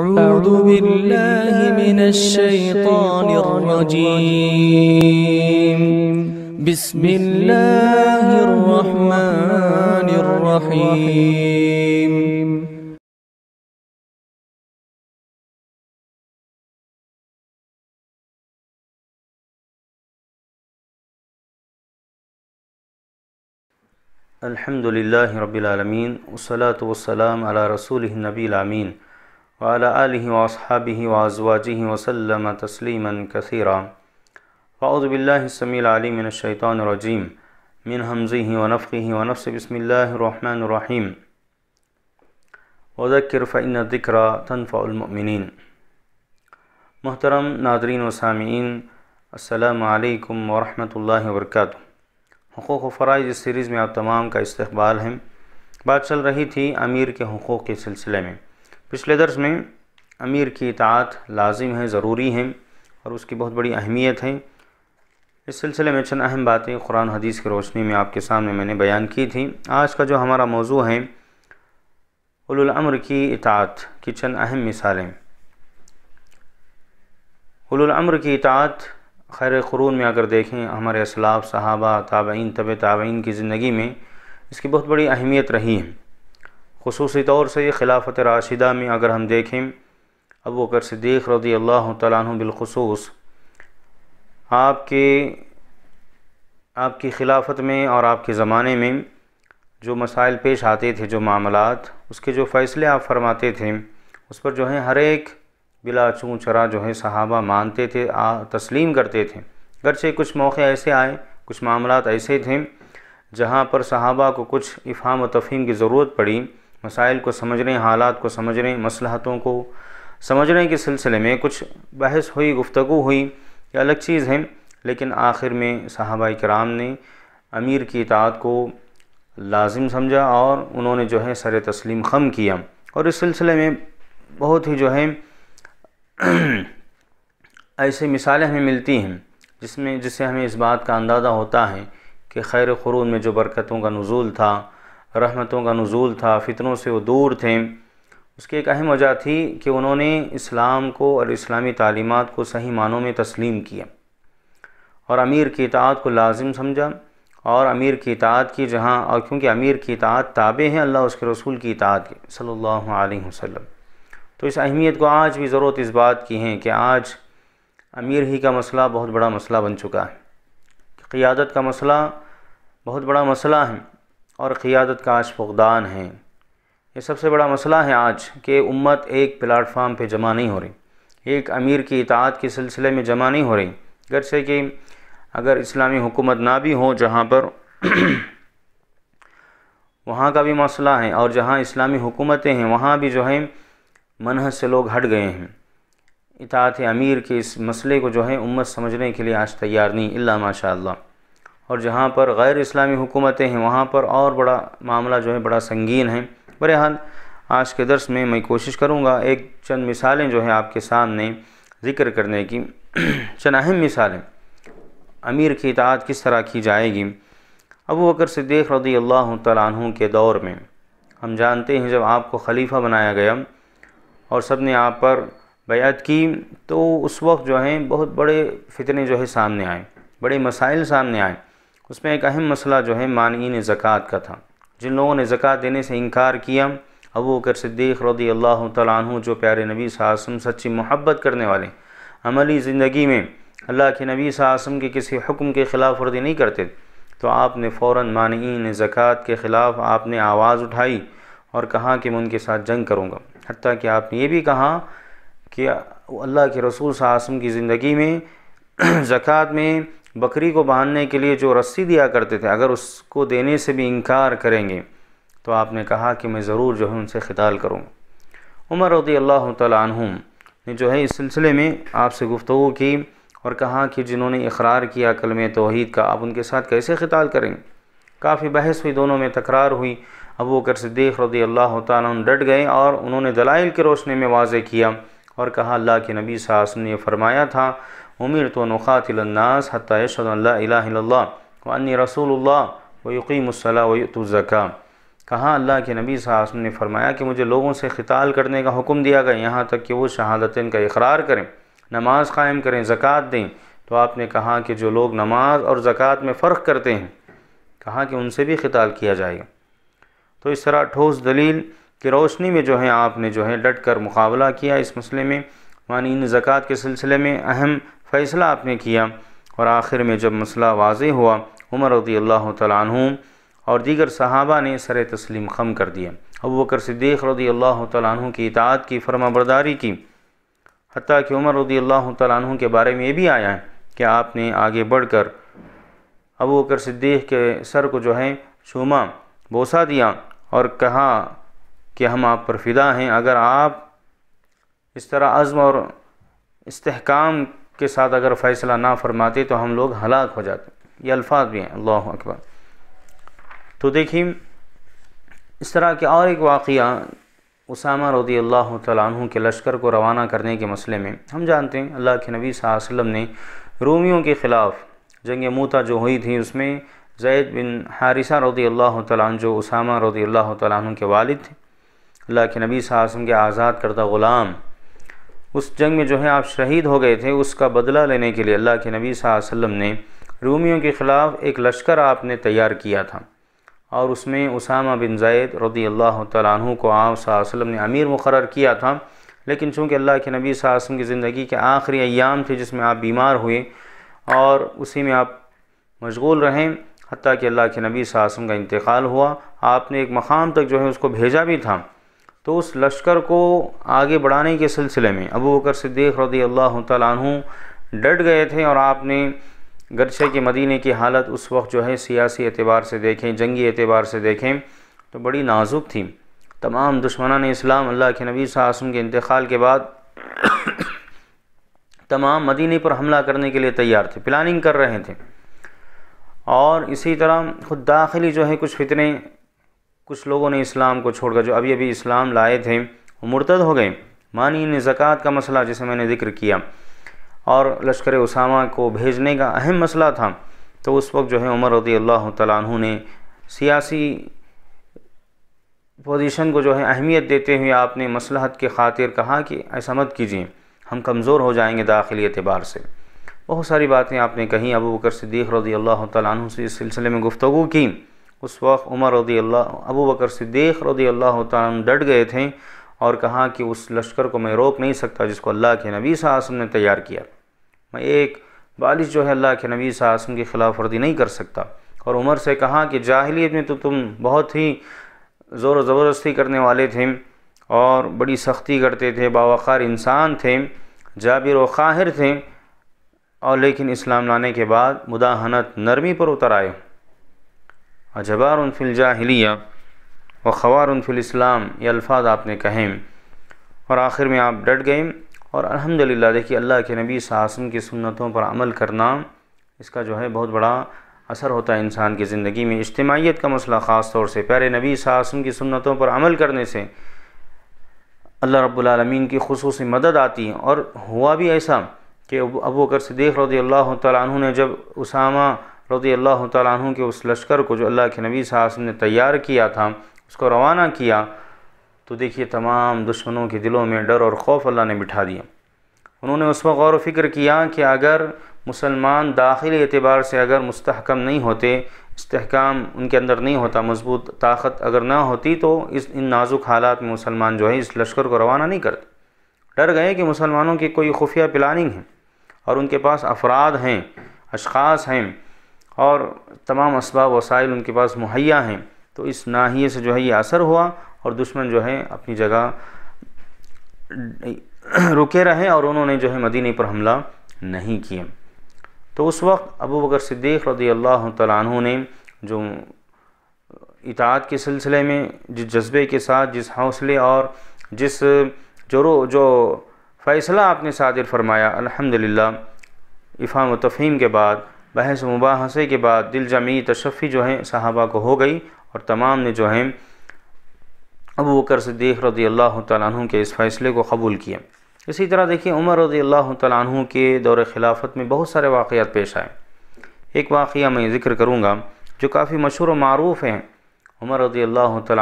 أعوذ بالله من الشيطان الرجيم بسم الله الرحمن الرحيم الحمد لله رب العالمين والصلاة والسلام على رسوله النبي الأمين वाली वसहाबी वाजवाजी वसलम तस्लीमा कसरा फ़ाउज़बिल्लासमीलमिनशैतरजीम मिन हमज़ी वनफ़ी वनफ़ बसमीम वज़क्र फ़ैन दिक्रा तनफ़ामिन मोहतरम नादरीन वसामीन अल्लाम वरहमल वर्क हकूक़ फ़रज़ इस सीरीज़ में आप तमाम का इस्तबाल हैं बात चल रही थी अमीर के हकूक़ के सिलसिले में पिछले दर्ज में अमीर की इतात लाजिम है ज़रूरी है और उसकी बहुत बड़ी अहमियत है इस सिलसिले में चंद अहम बातें कुरान हदीस की रोशनी में आपके सामने मैंने बयान की थी आज का जो हमारा मौजू है उलमर की इतात की चंद अहम मिसालें उलमर की इतात खैर खरून में अगर देखें हमारे असलाफ़ सहाबा ताबइन तब ताबइन की ज़िंदगी में इसकी बहुत बड़ी अहमियत रही है खसूस तौर से ये खिलाफत राशिदा में अगर हम देखें अब वो कर सदीक रदी अल्लाह तु बिलखसूस आपके आपकी खिलाफत में और आपके ज़माने में जो मसाइल पेश आते थे जो मामलात उसके जो फ़ैसले आप फरमाते थे उस पर जो है हर एक बिला चूँ चरा जो है सहाबा मानते थे आ, तस्लीम करते थे गरचे कुछ मौके ऐसे आए कुछ मामला ऐसे थे जहाँ पर सहाबा को कुछ इफ़ाम व तफ़ीम की ज़रूरत पड़ी मसाइल को समझ रहे हैं हालात को समझ रहे हैं मसलहतों को समझ रहे हैं कि सिलसिले में कुछ बहस हुई गुफ्तु हुई ये अलग चीज़ है लेकिन आखिर में साहबा कराम ने अमीर की इतात को लाजिम समझा और उन्होंने जो है सर तस्लीम खम किया और इस सिलसिले में बहुत ही जो है ऐसे मिसालें हमें मिलती हैं जिसमें जिससे हमें इस बात का अंदाज़ा होता है कि खैर खरून में जो बरकतों का नज़ुल था रहमतों का नज़ूल था फितनों से वो दूर थे उसकी एक अहम वजह थी कि उन्होंने इस्लाम को और इस्लामी तालीमत को सही मानों में तस्लीम किया और अमीर की इतात को लाजिम समझा और अमीर की इतात की जहाँ और क्योंकि अमीर की इतात ताबे हैं अल्लाह उसके रसूल की इतात के सल्ला अलैहि तो इस अहमियत को आज भी ज़रूरत इस बात की है कि आज अमीर ही का मसला बहुत बड़ा मसला बन चुका है क़ियादत का मसला बहुत बड़ा मसला है और क़ियादत का आज फुदान है ये सबसे बड़ा मसला है आज कि उम्मत एक प्लेटफार्म पर जमा नहीं हो रही एक अमीर की इतात के सिलसिले में जमा नहीं हो रही से कि अगर इस्लामी हुकूमत ना भी हो जहाँ पर वहाँ का भी मसला है और जहाँ इस्लामी हुकूमतें हैं वहाँ भी जो है मनह से लोग हट गए हैं इतात अमीर के इस मसले को जो है उम्मत समझने के लिए आज तैयार नहीं अल्ला माशा और जहाँ पर गैर इस्लामी हुकूमतें हैं वहाँ पर और बड़ा मामला जो है बड़ा संगीन है बरहाल आज के दर्स में मैं कोशिश करूँगा एक चंद मिसालें जो है आपके सामने ज़िक्र करने की चंद अहम मिसालें अमीर की इतात किस तरह की जाएगी अबू बकर सिद्दीक़ रदी अल्लाह तु के दौर में हम जानते हैं जब आपको खलीफा बनाया गया और सब ने आप पर बैत की तो उस वक्त जो है बहुत बड़े फितने जो है सामने आए बड़े मसाइल सामने आए उसमें एक अहम मसला जो है मानीन ज़क़़त का था जिन लोगों ने ज़क़़त देने से इनकार किया अबू कर सिद्दीक़ रदी अल्लाह तु जो प्यारे नबी सासम सच्ची मोहब्बत करने वाले अमली ज़िंदगी में अल्लाह के नबी सासम के किसी हुक्म के ख़िलाफ़ वर्दी नहीं करते तो आपने फ़ौर मानीन ज़क़़त के ख़िलाफ़ आपने आवाज़ उठाई और कहा कि मैं उनके साथ जंग करूँगा हती कि आपने ये भी कहा कि अल्लाह के रसूल सासम की ज़िंदगी में ज़क़़त में बकरी को बांधने के लिए जो रस्सी दिया करते थे अगर उसको देने से भी इनकार करेंगे तो आपने कहा कि मैं ज़रूर जो है उनसे ख़िताल करूँगा उमर रदी अल्लाह तुम ने जो है इस सिलसिले में आपसे गुफ्तु की और कहा कि जिन्होंने इकरार किया कल में तोहद का आप उनके साथ कैसे ख़िताल करेंगे काफ़ी बहस हुई दोनों में तकरार हुई अबू बकर सिद्दीक़ रदी अल्लाह तुम डट गए और उन्होंने दलाइल की रोशनी में वाज किया और कहा अल्लाह के नबी सास ने फरमाया था उमिर तो नखातिलन्नास हत्या वानी रसूलुल्लाह वक़ीमसला वतुज़क़ा कहाँ अल्लाह के नबी साहब ने फरमाया कि मुझे लोगों से ख़िताल करने का हुक्म दिया गया यहाँ तक कि वो शहादतन का इकरार करें नमाज़ कायम करें ज़क़़त दें तो आपने कहा कि जो लोग नमाज और ज़क़़त में फ़र्क करते हैं कहा कि उनसे भी ख़िताल किया जाएगा तो इस तरह ठोस दलील की रोशनी में जो है आपने जो है डट कर मुकाबला किया इस मसले में मानी इन ज़क़़त के सिलसिले में अहम फ़ैसला आपने किया और आखिर में जब मसला वाज हुआ उमर रदी अल्लाह तु और दीगर साहबा ने सर तस्लीम खम कर दिया अब वकर सिद्दीक़ रदी अल्लाह तु की इतात की फर्माबरदारी की हती कि उमर रदी अल्लाह तु के बारे में ये भी आया है कि आपने आगे बढ़ कर अबू बकर सिद्दीक़ के सर को जो है चूमा बोसा दिया और कहा कि हम आप पर फिदा हैं अगर आप इस तरह अज़म और इस्तेकाम के साथ अगर फैसला ना फरमाते तो हम लोग हलाक हो जाते ये अल्फाज भी हैं अल्लाह अकबर तो देखिए इस तरह के और एक वाक़ा उसामा रदी अल्लाह तु के लश्कर को रवाना करने के मसले में हम जानते हैं अल्लाह के नबी वसल्लम ने रोमियों के ख़िलाफ़ जंग मूता जो हुई थी उसमें जैद बिन हारिसा रदी अल्लाह तु जो उसामा रदी अल्लाह तु के वालिद थे अल्लाह के नबी वसम के आज़ाद करदा ग़ुलाम उस जंग में जो है आप शहीद हो गए थे उसका बदला लेने के लिए अल्लाह के नबी वसल्लम ने रूमियों के ख़िलाफ़ एक लश्कर आपने तैयार किया था और उसमें उसामा बिन जायद रदी अल्लाह तु को आप वसल्लम ने अमीर मुकर किया था लेकिन चूँकि अल्लाह के नबी वसल्लम की ज़िंदगी के आखिरी अयाम थे जिसमें आप बीमार हुए और उसी में आप मशगूल रहें हती कि अल्लाह के नबी वसल्लम का इंतकाल हुआ आपने एक मकाम तक जो है उसको भेजा भी था तो उस लश्कर को आगे बढ़ाने के सिलसिले में अबू बकर सिद्दीक रदी अल्लाह तु डट गए थे और आपने गरचे के मदीने की हालत उस वक्त जो है सियासी एतबार से देखें जंगी एतबार से देखें तो बड़ी नाजुक थी तमाम दुश्मनान इस्लाम अल्लाह के नबी सासम के इंतकाल के बाद तमाम मदीने पर हमला करने के लिए तैयार थे प्लानिंग कर रहे थे और इसी तरह ख़ुद दाखिली जो है कुछ फितने कुछ लोगों ने इस्लाम को छोड़कर जो अभी अभी इस्लाम लाए थे वो मुर्तद हो गए मानी ने ज़क़़त का मसला जिसे मैंने जिक्र किया और लश्कर उसामा को भेजने का अहम मसला था तो उस वक्त जो है उमर रदी अल्लाह तु ने सियासी पोजीशन को जो है अहमियत देते हुए आपने मसलहत के खातिर कहा कि ऐसा मत कीजिए हम कमज़ोर हो जाएंगे दाखिली एतबार से बहुत सारी बातें आपने कहीं अबू बकर सिद्दीक़ रदी अल्लाह तु से इस सिलसिले में गुफ्तु की उस वक्त उमर रदी अल्लाह अबू बकर सिद्दीक़ रदी अल्लाह तम डट गए थे और कहा कि उस लश्कर को मैं रोक नहीं सकता जिसको अल्लाह के नबी सासम ने तैयार किया मैं एक बालिश जो है अल्लाह के नबी सासम की खिलाफ वर्दी नहीं कर सकता और उमर से कहा कि जाहिलियत में तो तुम बहुत ही ज़ोर ज़बरदस्ती करने वाले थे और बड़ी सख्ती करते थे बावक़ार इंसान थे जाबिर व ख़ाहिर थे और लेकिन इस्लाम लाने के बाद मुदाहनत नरमी पर उतर आए अजबार फिल जाहिलिया व ख़वार फिल इस्लाम ये अल्फाज आपने कहे और आखिर में आप डट गए और अल्हम्दुलिल्लाह देखिए अल्लाह के नबी सासन की सुन्नतों पर अमल करना इसका जो है बहुत बड़ा असर होता है इंसान की ज़िंदगी में इज्तमाहीत का मसला ख़ास तौर से प्यारे नबी सासन की सुन्नतों पर अमल करने से अल्लाह रब्लमीन की खसूस मदद आती है और हुआ भी ऐसा कि अबू बकर सिद्दीक रदी अल्लाह तु ने जब उसामा रज़ी अल्लाह तु के उस लश्कर को जो अल्लाह के नबी साहब ने तैयार किया था उसको रवाना किया तो देखिए तमाम दुश्मनों के दिलों में डर और खौफ अल्लाह ने बिठा दिया उन्होंने उस वक्त गौर वफ़िक्र किया कि अगर मुसलमान दाखिल एतबार से अगर मुस्तकम नहीं होते इसकाम उनके अंदर नहीं होता मजबूत ताकत अगर ना होती तो इस इन नाजुक हालात में मुसलमान जो है इस लश्कर को रवाना नहीं करते डर गए कि मुसलमानों की कोई खुफिया प्लानिंग है और उनके पास अफराद हैं अशास हैं और तमाम इसबाब वसाइल उनके पास मुहैया हैं तो इस नाहिए से जो है ये असर हुआ और दुश्मन जो है अपनी जगह रुके रहे और उन्होंने जो है मदीने पर हमला नहीं किए तो उस वक्त अबू बकर सिद्दीक़ रदी अल्लाह तु ने जो इतात के सिलसिले में जिस जज्बे के साथ जिस हौसले और जिस जो जो फ़ैसला आपने सादिर फरमाया अल्हम्दुलिल्लाह इफ़ाम तफ़हीम के बाद बहस मुबाहसे के बाद दिल जमी तशफ़ी जो है सहाबा को हो गई और तमाम ने जो है अबू बकर सिद्दीक रदी अल्लाह तु के इस फ़ैसले को कबूल किया इसी तरह देखिए उमर रदी अल्लाह तु के दौर खिलाफत में बहुत सारे वाक़ात पेश आए एक वाक़ मैं ज़िक्र करूँगा जो काफ़ी मशहूर मरूफ़ हैं उमर रदी अल्लाह तु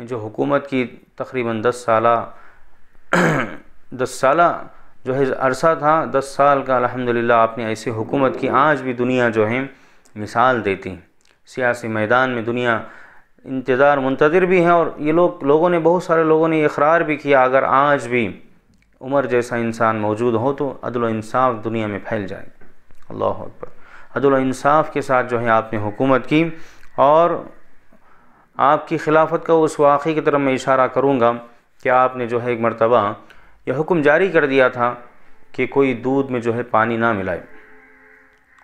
ने जो हुकूमत की तकरीबन दस साल दस साल जो है अरसा था दस साल का अल्हम्दुलिल्लाह आपने ऐसी हुकूमत की आज भी दुनिया जो है मिसाल देती सियासी मैदान में दुनिया इंतज़ार मुंतजर भी हैं और ये लोग लोगों ने बहुत सारे लोगों ने इकरार भी किया अगर आज भी उम्र जैसा इंसान मौजूद हो तो अदलानसाफ़ दुनिया में फैल जाए अल्लाह अकबर अदलानसाफ़ के साथ जो है आपने हुकूमत की और आपकी खिलाफत का उस वाक़े की तरफ मैं इशारा करूँगा कि आपने जो है एक मरतबा यह हुक्म जारी कर दिया था कि कोई दूध में जो है पानी ना मिलाए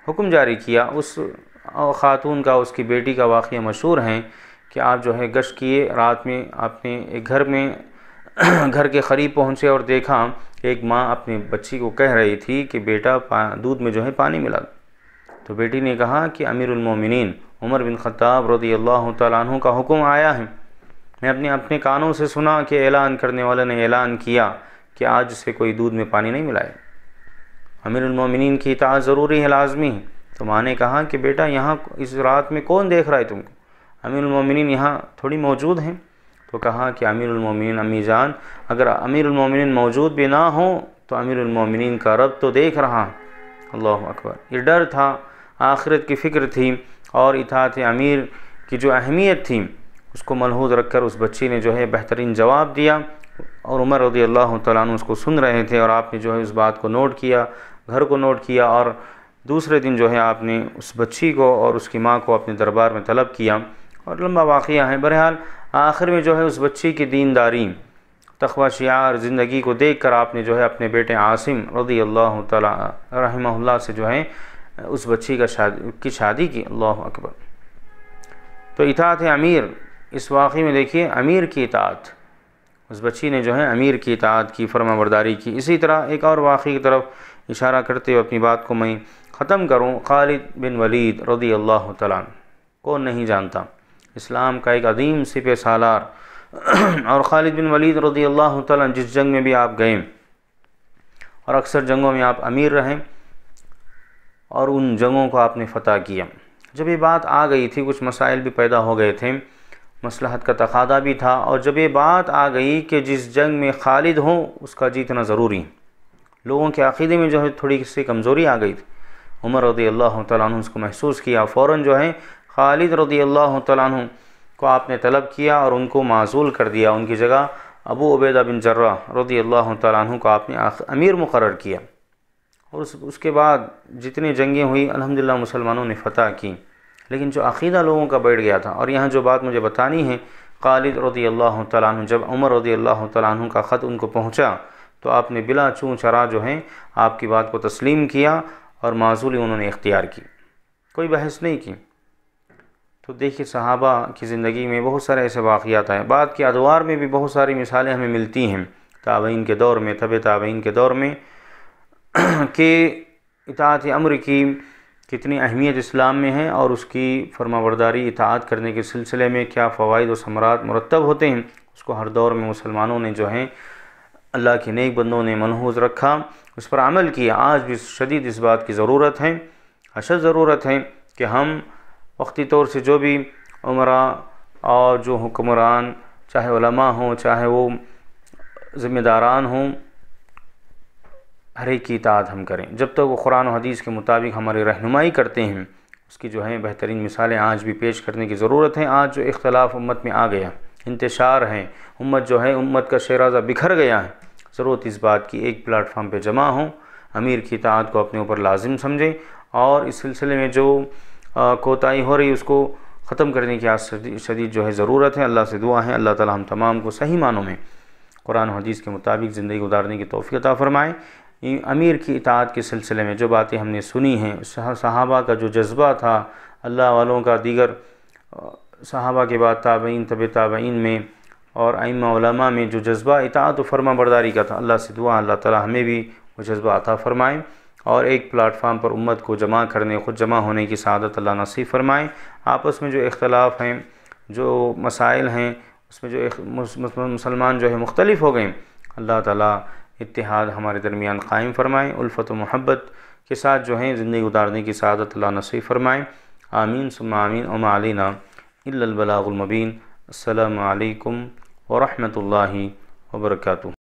हुक्म जारी किया उस ख़ातून का उसकी बेटी का वाक़ मशहूर हैं कि आप जो है गश्त किए रात में आपने एक घर में घर के करीब पहुँचे और देखा एक माँ अपनी बच्ची को कह रही थी कि बेटा दूध में जो है पानी मिला तो बेटी ने कहा कि अमीरमिन उमर बिन ख़ाब रदी अल्लाह तु का हुक्म आया है मैं अपने अपने कानों से सुना कि ऐलान करने वाले ने ऐलान किया कि आज से कोई दूध में पानी नहीं मिलाए अमीरमिन की इताज ज़रूरी है लाजमी है तो माँ ने कहा कि बेटा यहाँ इस रात में कौन देख रहा है तुमको अमीरमिन यहाँ थोड़ी मौजूद हैं तो कहा कि अमीरमिन अमी जान अगर अमीरमिन मौजूद भी ना हो तो अमीरमिन का रब तो देख रहा अल्लाह अकबर ये डर था आखिरत की फ़िक्र थी और इतात अमीर की जो अहमियत थी उसको मलहूज रखकर उस बच्ची ने जो है बेहतरीन जवाब दिया और उमर रदी अल्लाह तु उसको सुन रहे थे और आपने जो है उस बात को नोट किया घर को नोट किया और दूसरे दिन जो है आपने उस बच्ची को और उसकी माँ को अपने दरबार में तलब किया और लम्बा वाक़ है बहरहाल आखिर में जो है उस बच्ची की दीनदारी तखवा शार ज़िंदगी को देख कर आपने जो है अपने बेटे आसिम रदी अल्लाह तहमल से जो है उस बच्ची का शादी की शादी की अल्लाह अकबर तो इतात अमीर इस वाक़े में देखिए अमीर की इतात उस बच्ची ने जो है अमीर की इतात की फर्माबरदारी की इसी तरह एक और वाक़ की तरफ इशारा करते हुए अपनी बात को मैं ख़त्म करूँ खालिद बिन वलीद रदी अल्लाह तला को नहीं जानता इस्लाम का एक अदीम सिप सालार और खालिद बिन वलीद रदी अल्लाह तला जिस जंग में भी आप गए और अक्सर जंगों में आप अमीर रहें और उन जंगों को आपने फ़तह किया जब ये बात आ गई थी कुछ मसाइल भी पैदा हो गए थे मसलहत का तकादा भी था और जब ये बात आ गई कि जिस जंग में खालिद हों उसका जीतना ज़रूरी है लोगों के अक़ीदे में जो है थोड़ी सी कमज़ोरी आ गई थी उमर रदी अल्लाह तु उसको महसूस किया फ़ौर जो है खालिद रदी अल्लाह तु को आपने तलब किया और उनको माजूल कर दिया उनकी जगह अबू उबैदा बिन जर्रा रदी अल्लाह तु को आपने अमीर मुकर किया और उस, उसके बाद जितनी जंगें हुई अलहमदिल्ला मुसलमानों ने फ़तह की लेकिन जो अकीदा लोगों का बैठ गया था और यहाँ जो बात मुझे बतानी है खालिद रदी अल्लाह तु जब उमर रदी अल्लाह तु का ख़त उनको पहुँचा तो आपने बिला चूँ चरा जो है आपकी बात को तस्लीम किया और माजूली उन्होंने इख्तियार की कोई बहस नहीं की तो देखिए सहाबा की ज़िंदगी में बहुत सारे ऐसे वाक़ात हैं बाद के अदवार में भी बहुत सारी मिसालें हमें मिलती हैं ताबीन के दौर में तब ताबीन के दौर में कि इतात अमर की कितनी अहमियत इस्लाम में है और उसकी फर्माबरदारी इतात करने के सिलसिले में क्या फ़वाद और समरात मुरतब होते हैं उसको हर दौर में मुसलमानों ने जो है अल्लाह के नेक बंदों ने मनहूज रखा उस पर अमल किया आज भी शदीद इस बात की ज़रूरत है अशद ज़रूरत है कि हम वक्ती तौर से जो भी उम्र और जो हुक्मरान चाहे हों चाहे वो ज़िम्मेदारान हों हर एक की इतात हम करें जब तक तो वो कुरान हदीस के मुताबिक हमारी रहनुमाई करते हैं उसकी जो है बेहतरीन मिसालें आज भी पेश करने की ज़रूरत है आज जो इख्तलाफ उम्मत में आ गया इंतशार हैं उम्मत जो है उम्मत का शेराजा बिखर गया है ज़रूरत इस बात की एक प्लेटफार्म पर जमा हों अमीर की इतात को अपने ऊपर लाजिम समझें और इस सिलसिले में जो कोताही हो रही उसको ख़त्म करने की आज शदीद जो है ज़रूरत है अल्लाह से दुआ है अल्लाह ताला हम तमाम को सही मानों में कुरान हदीस के मुताबिक ज़िंदगी गुजारने की तोफ़ी अता फ़रमाएँ अमीर की इतात के सिलसिले में जो बातें हमने सुनी हैं सहाबा का जो जज्बा था अल्लाह वालों का दीगर सहाबा के बाद ताबीन तब ताबीन में और आइमा में जो जज्बा इतात फर्मा बरदारी का था अल्लाह से दुआ अल्लाह ताला हमें भी वो जज्बा अता फ़रमाएँ और एक प्लेटफार्म पर उम्मत को जमा करने खुद जमा होने की सदत अल्लाह नसीब फ़रमाएँ आपस में जो इख्तलाफ हैं जो मसाइल हैं उसमें जो मुसलमान जो है मुख्तलिफ हो गए अल्लाह ताला इतिहाद हमारे दरमियान कायम फ़रमाएँ उल्फत महब्बत के साथ जो है ज़िंदगी गुजारने की सदत ला फ़रमाएँ आमीन आमीन उमालीना इल्लबलागुलमबीन अल्लाम वरहमल वर्का